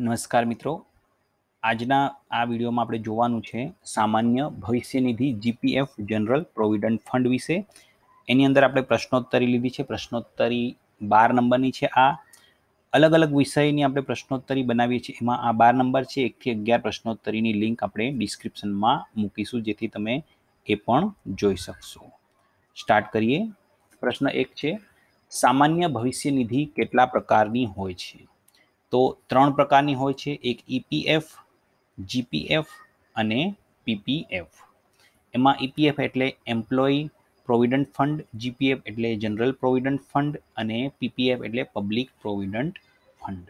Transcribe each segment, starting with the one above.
નમસ્કાર મિત્રો આજના આ વિડીયોમાં આપણે જોવાનું છે સામાન્ય ભવિષ્યનિધિ જીપીએફ જનરલ પ્રોવિડન્ટ ફંડ વિશે એની અંદર આપણે પ્રશ્નોત્તરી લીધી છે પ્રશ્નોત્તરી બાર નંબરની છે આ અલગ અલગ વિષયની આપણે પ્રશ્નોત્તરી બનાવીએ છીએ એમાં આ બાર નંબર છે એકથી અગિયાર પ્રશ્નોત્તરીની લિંક આપણે ડિસ્ક્રિપ્શનમાં મૂકીશું જેથી તમે એ પણ જોઈ શકશો સ્ટાર્ટ કરીએ પ્રશ્ન એક છે સામાન્ય ભવિષ્યનિધિ કેટલા પ્રકારની હોય છે તો ત્રણ પ્રકારની હોય છે એક ઈપીએફ e જીપીએફ અને પીપીએફ એમાં ઈપીએફ e એટલે એમ્પ્લોયી પ્રોવિડન્ટ ફંડ જીપીએફ એટલે જનરલ પ્રોવિડન્ટ ફંડ અને પીપીએફ એટલે પબ્લિક પ્રોવિડન્ટ ફંડ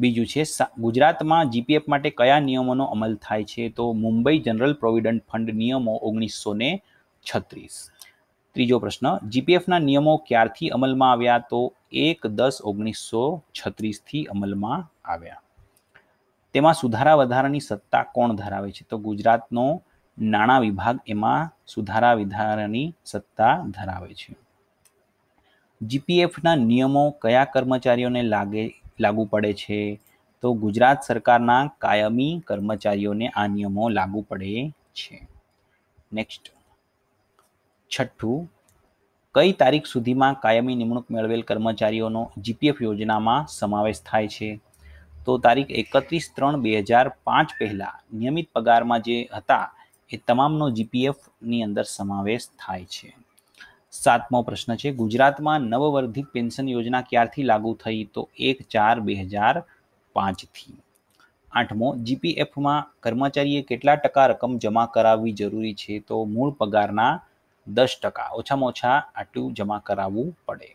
બીજું છે ગુજરાતમાં જીપીએફ માટે કયા નિયમોનો અમલ થાય છે તો મુંબઈ જનરલ પ્રોવિડન્ટ ફંડ નિયમો ઓગણીસો છત્રીસ ત્રીજો પ્રશ્ન જીપીએફના નિયમો ક્યારથી અમલમાં આવ્યા તો એક દસ ઓગણીસો છત્રીસથી અમલમાં આવ્યા તેમાં સુધારા વધારાની સત્તા કોણ ધરાવે છે તો ગુજરાતનો નાણાં વિભાગ એમાં સુધારા વિધારાની સત્તા ધરાવે છે જીપીએફના નિયમો કયા કર્મચારીઓને લાગે લાગુ પડે છે તો ગુજરાત સરકારના કાયમી કર્મચારીઓને આ નિયમો લાગુ પડે છે નેક્સ્ટ છઠ્ઠું કઈ તારીખ સુધીમાં કાયમી નિમણૂક મેળવેલ કર્મચારીઓનો જીપીએફ યોજનામાં સમાવેશ થાય છે તો તારીખ એકત્રીસ ત્રણ બે હજાર પાંચ પહેલાં નિયમિત પગારમાં જે હતા એ તમામનો જીપીએફની અંદર સમાવેશ થાય છે સાતમો પ્રશ્ન છે ગુજરાતમાં નવવર્ધિત પેન્શન યોજના ક્યારથી લાગુ થઈ તો એક ચાર બે હજાર પાંચથી આઠમો જીપીએફમાં કર્મચારીએ કેટલા ટકા રકમ જમા કરાવવી જરૂરી છે તો મૂળ પગારના દસ ટકા ઓછામાં ઓછા આટલું જમા કરાવવું પડે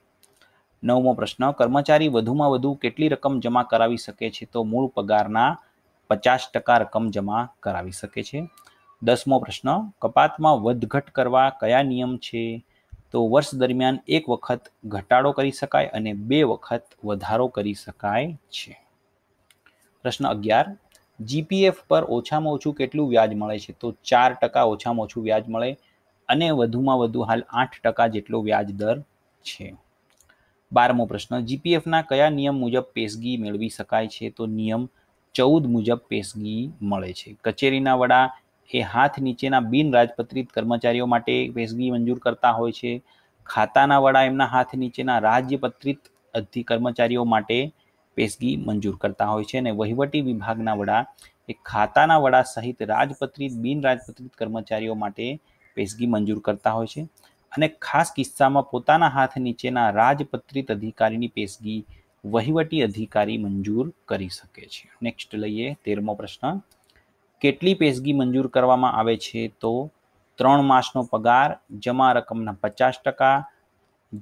નવમો પ્રશ્ન કર્મચારી વધુમાં વધુ કેટલી રકમ જમા કરાવી શકે છે તો મૂળ પગારના પચાસ ટકા રકમ જમા કરાવી શકે છે દસમો પ્રશ્ન કપાતમાં વધઘટ કરવા કયા નિયમ છે તો વર્ષ દરમિયાન એક વખત ઘટાડો કરી શકાય અને બે વખત વધારો કરી શકાય છે પ્રશ્ન અગિયાર જીપીએફ પર ઓછામાં ઓછું કેટલું વ્યાજ મળે છે તો ચાર ટકા ઓછામાં ઓછું વ્યાજ મળે અને વધુમાં વધુ હાલ આઠ ટકા જેટલો વ્યાજ દર છે બારમો પ્રશ્ન જીપીએફના કયા નિયમ મુજબ પેશગી મેળવી શકાય છે તો નિયમ ચૌદ મુજબ પેશગી મળે છે કચેરીના વડા એ હાથ નીચેના બિન રાજપત્રિત કર્મચારીઓ માટે પેશગી મંજૂર કરતા હોય છે ખાતાના વડા એમના હાથ નીચેના રાજ્યપત્રિત અધિ કર્મચારીઓ માટે પેશગી મંજૂર કરતા હોય છે અને વહીવટી વિભાગના વડા એ ખાતાના વડા સહિત રાજપત્રિત બિન રાજપત્રિત કર્મચારીઓ માટે પેશગી મંજૂર કરતા હોય છે અને ખાસ કિસ્સામાં પોતાના હાથ નીચેના રાજપત્રિત અધિકારીની પેશગી વહીવટી અધિકારી મંજૂર કરી શકે છે નેક્સ્ટ લઈએ તેરમો પ્રશ્ન કેટલી પેશગી મંજૂર કરવામાં આવે છે તો ત્રણ માસનો પગાર જમા રકમના પચાસ ટકા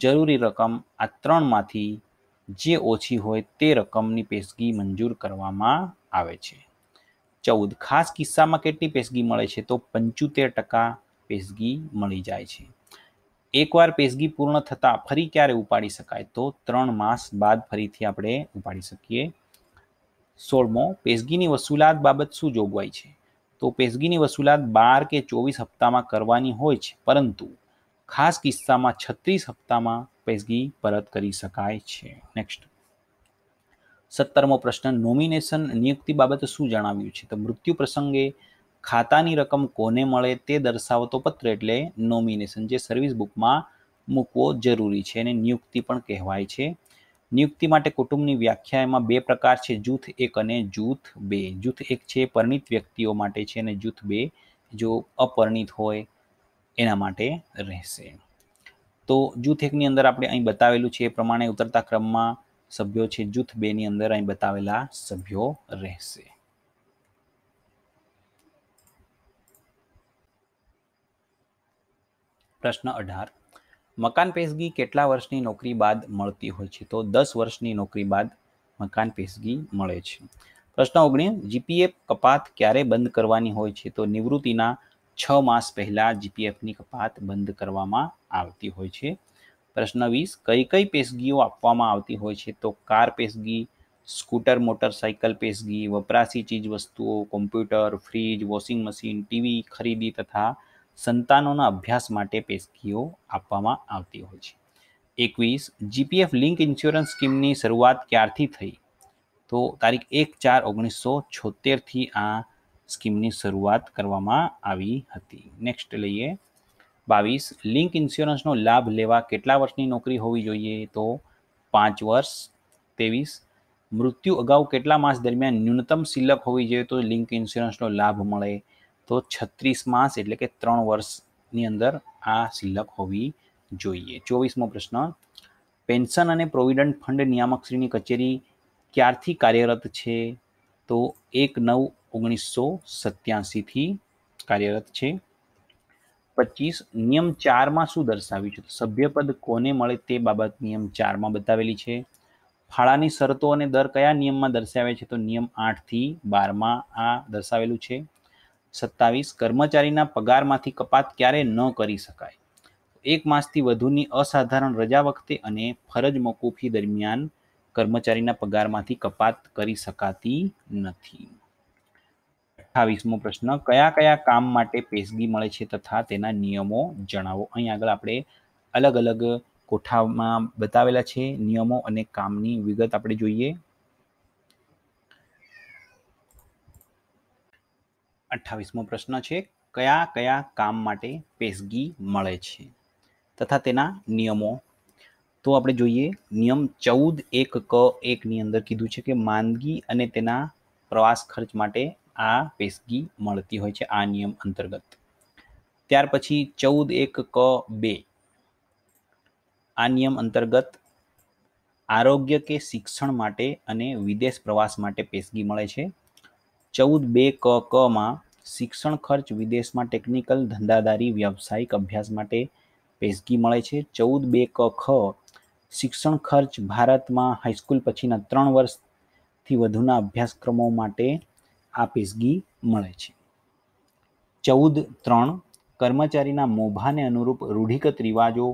જરૂરી રકમ આ ત્રણમાંથી જે ઓછી હોય તે રકમની પેશગી મંજૂર કરવામાં આવે છે ચૌદ ખાસ કિસ્સામાં કેટલી પેશગી મળે છે તો પંચોતેર ટકા પેશગી મળી જાય છે એકવાર પેશગી પૂર્ણ થતાં ફરી ક્યારે ઉપાડી શકાય તો ત્રણ માસ બાદ ફરીથી આપણે ઉપાડી શકીએ સોળમો પેશગીની વસૂલાત બાબત શું જોગવાઈ છે તો પેશગીની વસૂલાત બાર કે ચોવીસ હપ્તામાં કરવાની હોય છે પરંતુ ખાસ કિસ્સામાં છત્રીસ હપ્તામાં પેશગી પરત કરી શકાય છે નેક્સ્ટ સત્તરમો પ્રશ્ન નોમિનેશન નિયુક્તિ બાબતે શું જણાવ્યું છે તો મૃત્યુ પ્રસંગે ખાતાની રકમ કોને મળે તે દર્શાવતો પત્ર એટલે નોમિનેશન જે સર્વિસ બુકમાં મૂકવો જરૂરી છે અને નિયુક્તિ પણ કહેવાય છે નિયુક્તિ માટે કુટુંબની વ્યાખ્યા એમાં બે પ્રકાર છે જૂથ એક અને જૂથ બે જૂથ એક છે પરિણિત વ્યક્તિઓ માટે છે અને જૂથ બે જો અપરિણિત હોય એના માટે રહેશે તો જૂથ એકની અંદર આપણે અહીં બતાવેલું છે એ પ્રમાણે ઉતરતા ક્રમમાં સભ્યો છે જૂથ બેની અંદર અહીં બતાવેલા સભ્યો રહેશે પ્રશ્ન અઢાર મકાન પેશગી કેટલા વર્ષની નોકરી બાદ મળતી હોય છે તો દસ વર્ષની નોકરી બાદ મકાન પેશગી મળે છે પ્રશ્ન ઓગણીસ જીપીએફ કપાત ક્યારે બંધ કરવાની હોય છે તો નિવૃત્તિના છ માસ પહેલાં જીપીએફની કપાત બંધ કરવામાં આવતી હોય છે પ્રશ્ન વીસ કઈ કઈ પેશગીઓ આપવામાં આવતી હોય છે તો કાર પેશગી સ્કૂટર મોટરસાઇકલ પેશગી વપરાશી ચીજ વસ્તુઓ computer fridge washing machine TV ખરીદી તથા સંતાનોના અભ્યાસ માટે પેશગીઓ આપવામાં આવતી હોય છે એકવીસ જીપીએફ લિંક ઇન્સ્યોરન્સ સ્કીમની શરૂઆત ક્યારથી થઈ તો તારીખ એક ચાર ઓગણીસો છોતેરથી આ સ્કીમની શરૂઆત કરવામાં આવી હતી નેક્સ્ટ લઈએ બાવીસ લિંક ઇન્સ્યોરન્સનો લાભ લેવા કેટલા વર્ષની નોકરી હોવી જોઈએ તો પાંચ વર્ષ ત્રેવીસ મૃત્યુ અગાઉ કેટલા માસ દરમિયાન ન્યૂનતમ સિલક હોવી જોઈએ તો લિંક ઇન્સ્યોરન્સનો લાભ મળે તો છત્રીસ માસ એટલે કે ત્રણ વર્ષની અંદર આ સિલક હોવી જોઈએ ચોવીસમો પ્રશ્ન પેન્શન અને પ્રોવિડન્ટ ફંડ નિયામકશ્રીની કચેરી ક્યારથી કાર્યરત છે તો એક નવ ઓગણીસો સત્યાસીથી કાર્યરત છે પચીસ નિયમ ચારમાં શું દર્શાવ્યું છે તો સભ્યપદ કોને મળે તે બાબત નિયમ ચારમાં બતાવેલી છે ફાળાની શરતો અને દર કયા નિયમમાં દર્શાવે છે તો નિયમ આઠથી બારમાં આ દર્શાવેલું છે સત્તાવીસ કર્મચારીના પગારમાંથી કપાત ક્યારે ન કરી શકાય એક માસથી વધુની અસાધારણ રજા વખતે અને ફરજ મોકૂફી દરમિયાન કર્મચારીના પગારમાંથી કપાત કરી શકાતી નથી અઠ્ઠાવીસમો પ્રશ્ન કયા કયા કામ માટે પેશગી મળે છે તથા તેના નિયમો જણાવો અહીં આગળ આપણે અલગ અલગ કોઠામાં બતાવેલા છે નિયમો અને કામની વિગત આપણે જોઈએ અઠ્ઠાવીસમો પ્રશ્ન છે કયા કયા કામ માટે પેશગી મળે છે તથા તેના નિયમો તો આપણે જોઈએ નિયમ ચૌદ એક ક એકની અંદર કીધું છે કે માંદગી અને તેના પ્રવાસ ખર્ચ માટે આ પેશગી મળતી હોય છે આ નિયમ અંતર્ગત ત્યાર પછી ચૌદ એક ક બે આ નિયમ અંતર્ગત આરોગ્ય કે શિક્ષણ માટે અને વિદેશ પ્રવાસ માટે પેશગી મળે છે ચૌદ બે ક ક માં શિક્ષણ ખર્ચ વિદેશમાં ટેકનિકલ ધંધાદારી વ્યવસાયિક અભ્યાસ માટે પેશગી મળે છે ચૌદ બે ક ખ શિક્ષણ ખર્ચ ભારતમાં હાઈસ્કૂલ પછીના ત્રણ વર્ષથી વધુના અભ્યાસક્રમો માટે આ પેશગી મળે છે ચૌદ ત્રણ કર્મચારીના મોભાને અનુરૂપ રૂઢિગત રિવાજો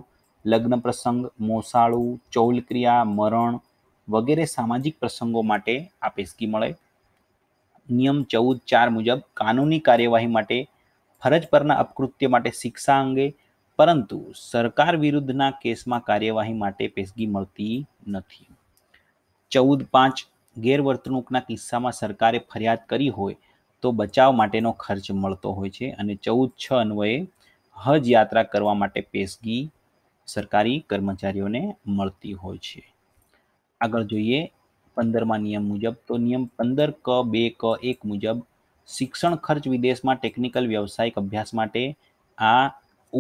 લગ્ન પ્રસંગ મોસાળું ચૌલક્રિયા મરણ વગેરે સામાજિક પ્રસંગો માટે આ પેશગી મળે નિયમ ચૌદ ચાર મુજબ કાનૂની કાર્યવાહી માટે ફરજ પરના અપકૃત્ય માટે શિક્ષા અંગે પરંતુ સરકાર વિરુદ્ધના કેસમાં કાર્યવાહી માટે પેશગી મળતી નથી ચૌદ પાંચ ગેરવર્તણૂકના કિસ્સામાં સરકારે ફરિયાદ કરી હોય તો બચાવ માટેનો ખર્ચ મળતો હોય છે અને ચૌદ છ અન્વયે હજ યાત્રા કરવા માટે પેશગી સરકારી કર્મચારીઓને મળતી હોય છે આગળ જોઈએ પંદરમાં નિયમ મુજબ તો નિયમ પંદર ક બે ક એક મુજબ શિક્ષણ ખર્ચ વિદેશમાં ટેકનિકલ વ્યવસાયિક અભ્યાસ માટે આ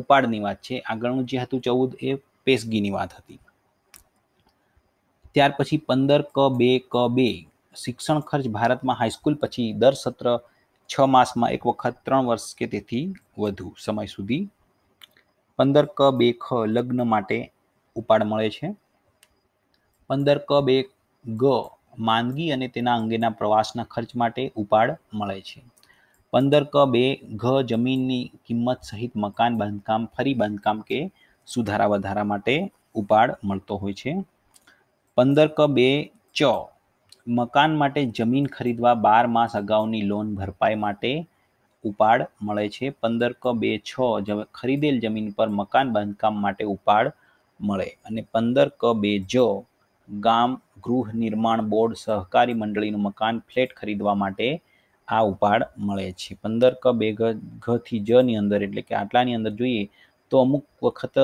ઉપાડની વાત છે આગળનું જે હતું ચૌદ એ પેશગીની વાત હતી ત્યાર પછી પંદર ક બે ક બે શિક્ષણ ખર્ચ ભારતમાં હાઈસ્કૂલ પછી દર સત્ર છ માસમાં એક વખત ત્રણ વર્ષ કે તેથી વધુ સમય સુધી પંદર ક બે ખ લગ્ન માટે ઉપાડ મળે છે પંદર ક બે ગ માંદગી અને તેના અંગેના પ્રવાસના ખર્ચ માટે ઉપાડ મળે છે પંદર ક બે ઘ જમીનની કિંમત સહિત મકાન બાંધકામ ફરી બાંધકામ કે સુધારા વધારા માટે ઉપાડ મળતો હોય છે પંદર ક બે ચ મકાન માટે જમીન ખરીદવા બાર માસ અગાઉની લોન ભરપાઈ માટે ઉપાડ મળે છે પંદર ક બે છ ખરીદેલ જમીન પર મકાન બાંધકામ માટે ઉપાડ મળે અને પંદર ક બે જ ગામ ગૃહ નિર્માણ બોર્ડ સહકારી મંડળીનું મકાન ફ્લેટ ખરીદવા માટે આ ઉપાડ મળે છે પંદર ક બે ઘ ઘથી જની અંદર એટલે કે આટલાની અંદર જોઈએ તો અમુક વખત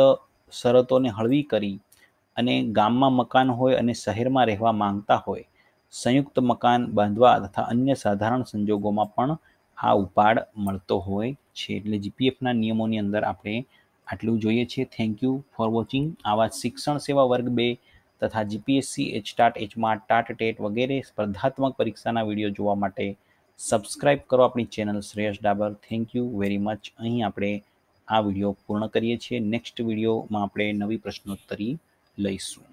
શરતોને હળવી કરી અને ગામમાં મકાન હોય અને શહેરમાં રહેવા માંગતા હોય સંયુક્ત મકાન બાંધવા તથા અન્ય સાધારણ સંજોગોમાં પણ આ ઉપાડ મળતો હોય છે એટલે જીપીએફના નિયમોની અંદર આપણે આટલું જોઈએ છે થેન્ક યુ ફોર વોચિંગ આવા શિક્ષણ સેવા વર્ગ બે તથા જીપીએસસી એચ ટાટ એચમાર્ટ ટાટ ટેટ વગેરે સ્પર્ધાત્મક પરીક્ષાના વિડીયો જોવા માટે સબસ્ક્રાઇબ કરો આપણી channel Shreyash Dabar thank you very much અહીં આપણે આ વિડીયો પૂર્ણ કરીએ છીએ નેક્સ્ટ વિડીયોમાં આપણે નવી પ્રશ્નોત્તરી લઈશું